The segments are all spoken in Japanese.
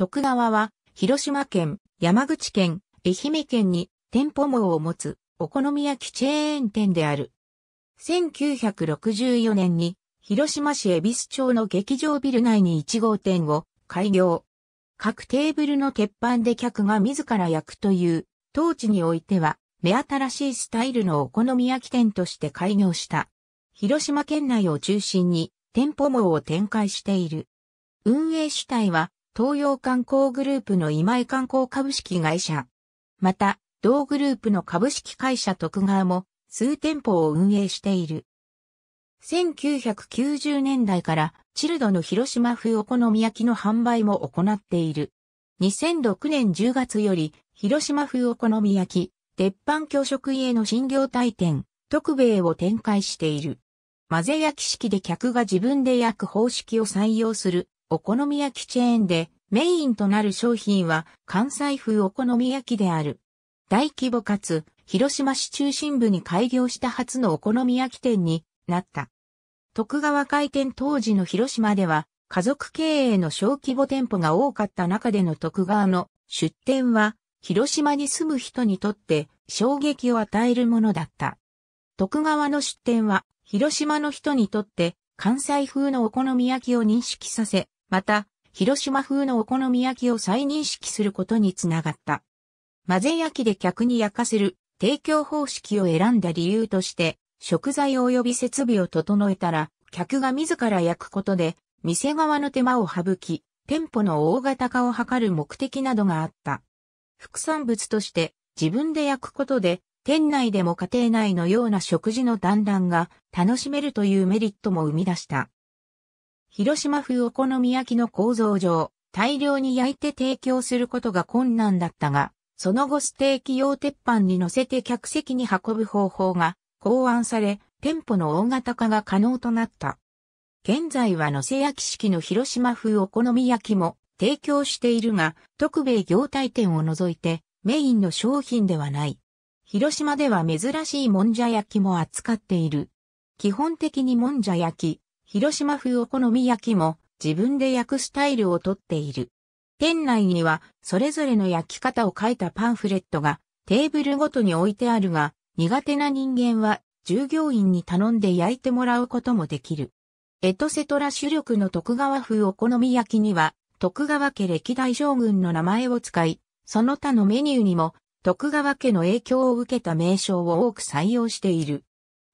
徳川は、広島県、山口県、愛媛県に店舗網を持つお好み焼きチェーン店である。1964年に広島市恵比寿町の劇場ビル内に1号店を開業。各テーブルの鉄板で客が自ら焼くという当地においては目新しいスタイルのお好み焼き店として開業した。広島県内を中心に店舗網を展開している。運営主体は東洋観光グループの今井観光株式会社。また、同グループの株式会社徳川も数店舗を運営している。1990年代からチルドの広島風お好み焼きの販売も行っている。2006年10月より広島風お好み焼き、鉄板教職家の新業態店、特米を展開している。混ぜ焼き式で客が自分で焼く方式を採用するお好み焼きチェーンでメインとなる商品は関西風お好み焼きである。大規模かつ広島市中心部に開業した初のお好み焼き店になった。徳川開店当時の広島では家族経営の小規模店舗が多かった中での徳川の出店は広島に住む人にとって衝撃を与えるものだった。徳川の出店は広島の人にとって関西風のお好み焼きを認識させ、また、広島風のお好み焼きを再認識することにつながった。混ぜ焼きで客に焼かせる提供方式を選んだ理由として、食材及び設備を整えたら、客が自ら焼くことで、店側の手間を省き、店舗の大型化を図る目的などがあった。副産物として自分で焼くことで、店内でも家庭内のような食事の団らんが楽しめるというメリットも生み出した。広島風お好み焼きの構造上、大量に焼いて提供することが困難だったが、その後ステーキ用鉄板に乗せて客席に運ぶ方法が考案され、店舗の大型化が可能となった。現在は乗せ焼き式の広島風お好み焼きも提供しているが、特米業態店を除いてメインの商品ではない。広島では珍しいもんじゃ焼きも扱っている。基本的にもんじゃ焼き、広島風お好み焼きも自分で焼くスタイルをとっている。店内にはそれぞれの焼き方を書いたパンフレットがテーブルごとに置いてあるが苦手な人間は従業員に頼んで焼いてもらうこともできる。エトセトラ主力の徳川風お好み焼きには徳川家歴代将軍の名前を使い、その他のメニューにも徳川家の影響を受けた名称を多く採用している。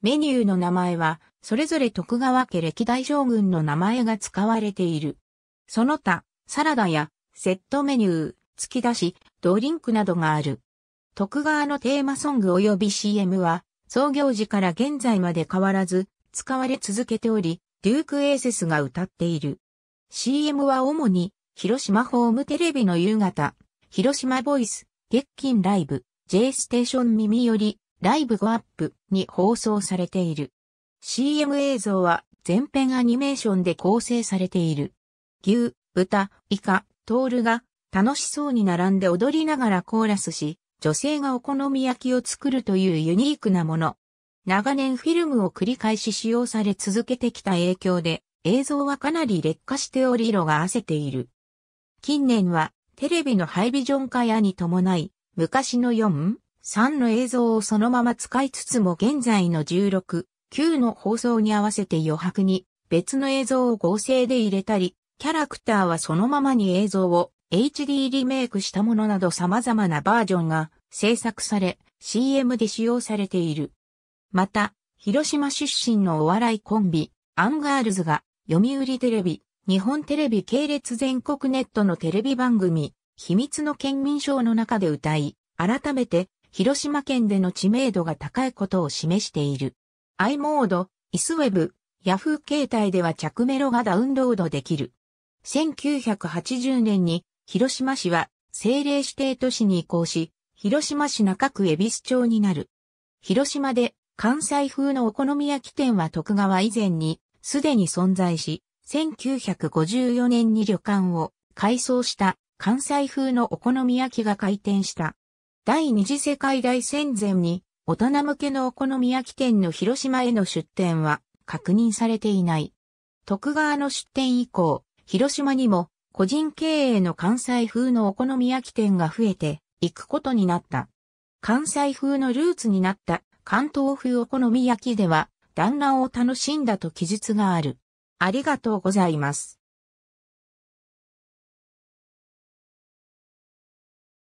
メニューの名前はそれぞれ徳川家歴代将軍の名前が使われている。その他、サラダやセットメニュー、突き出し、ドリンクなどがある。徳川のテーマソング及び CM は、創業時から現在まで変わらず、使われ続けており、デュークエーセスが歌っている。CM は主に、広島ホームテレビの夕方、広島ボイス、月金ライブ、J ステーション耳より、ライブ5アップに放送されている。CM 映像は全編アニメーションで構成されている。牛、豚、イカ、トールが楽しそうに並んで踊りながらコーラスし、女性がお好み焼きを作るというユニークなもの。長年フィルムを繰り返し使用され続けてきた影響で、映像はかなり劣化しており色が褪せている。近年はテレビのハイビジョン化やに伴い、昔の4、3の映像をそのまま使いつつも現在の16、Q の放送に合わせて余白に別の映像を合成で入れたり、キャラクターはそのままに映像を HD リメイクしたものなど様々なバージョンが制作され、CM で使用されている。また、広島出身のお笑いコンビ、アンガールズが、読売テレビ、日本テレビ系列全国ネットのテレビ番組、秘密の県民賞の中で歌い、改めて、広島県での知名度が高いことを示している。i モード、イスウェブ、ヤフー携帯では着メロがダウンロードできる。1980年に広島市は政令指定都市に移行し、広島市中区恵比寿町になる。広島で関西風のお好み焼き店は徳川以前にすでに存在し、1954年に旅館を改装した関西風のお好み焼きが開店した。第二次世界大戦前に大人向けのお好み焼き店の広島への出店は確認されていない。徳川の出店以降、広島にも個人経営の関西風のお好み焼き店が増えていくことになった。関西風のルーツになった関東風お好み焼きでは、団らを楽しんだと記述がある。ありがとうございます。